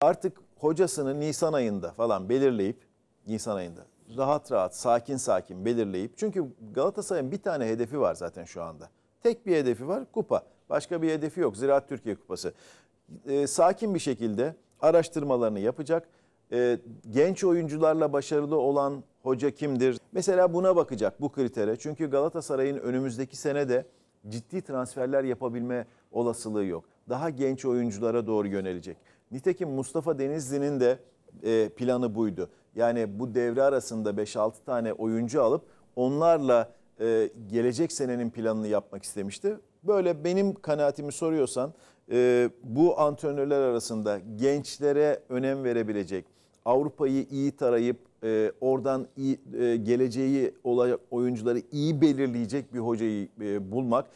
Artık hocasını Nisan ayında falan belirleyip, Nisan ayında rahat rahat, sakin sakin belirleyip. Çünkü Galatasaray'ın bir tane hedefi var zaten şu anda. Tek bir hedefi var kupa. Başka bir hedefi yok. Ziraat Türkiye Kupası. E, sakin bir şekilde araştırmalarını yapacak. E, genç oyuncularla başarılı olan hoca kimdir? Mesela buna bakacak bu kritere. Çünkü Galatasaray'ın önümüzdeki sene de ciddi transferler yapabilme olasılığı yok. Daha genç oyunculara doğru yönelecek. Nitekim Mustafa Denizli'nin de e, planı buydu. Yani bu devre arasında 5-6 tane oyuncu alıp onlarla e, gelecek senenin planını yapmak istemişti. Böyle benim kanaatimi soruyorsan e, bu antrenörler arasında gençlere önem verebilecek, Avrupa'yı iyi tarayıp e, oradan iyi, e, geleceği olay, oyuncuları iyi belirleyecek bir hocayı e, bulmak.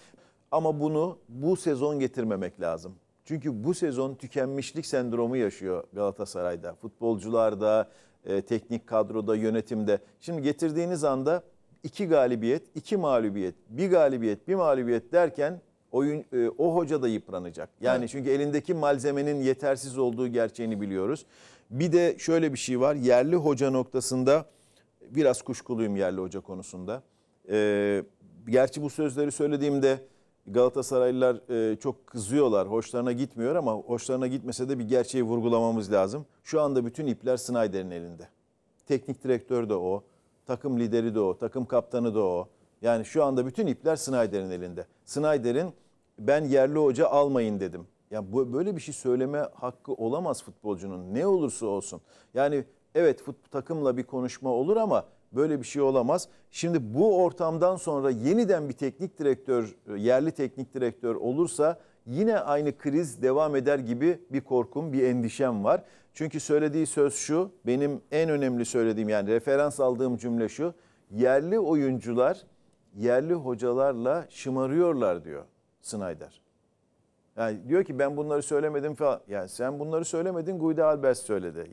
Ama bunu bu sezon getirmemek lazım. Çünkü bu sezon tükenmişlik sendromu yaşıyor Galatasaray'da. Futbolcularda, e, teknik kadroda, yönetimde. Şimdi getirdiğiniz anda iki galibiyet, iki mağlubiyet, bir galibiyet, bir mağlubiyet derken oyun e, o hoca da yıpranacak. Yani evet. çünkü elindeki malzemenin yetersiz olduğu gerçeğini biliyoruz. Bir de şöyle bir şey var. Yerli hoca noktasında biraz kuşkuluyum yerli hoca konusunda. E, gerçi bu sözleri söylediğimde Galatasaraylılar e, çok kızıyorlar, hoşlarına gitmiyor ama hoşlarına gitmese de bir gerçeği vurgulamamız lazım. Şu anda bütün ipler Snyder'in elinde. Teknik direktör de o, takım lideri de o, takım kaptanı da o. Yani şu anda bütün ipler Snyder'in elinde. Snyder'in ben yerli hoca almayın dedim. Ya bu böyle bir şey söyleme hakkı olamaz futbolcunun ne olursa olsun. Yani evet fut, takımla bir konuşma olur ama Böyle bir şey olamaz. Şimdi bu ortamdan sonra yeniden bir teknik direktör, yerli teknik direktör olursa yine aynı kriz devam eder gibi bir korkum, bir endişem var. Çünkü söylediği söz şu, benim en önemli söylediğim yani referans aldığım cümle şu. Yerli oyuncular yerli hocalarla şımarıyorlar diyor Snyder. Yani diyor ki ben bunları söylemedim falan. Yani sen bunları söylemedin Guido Albers söyledi.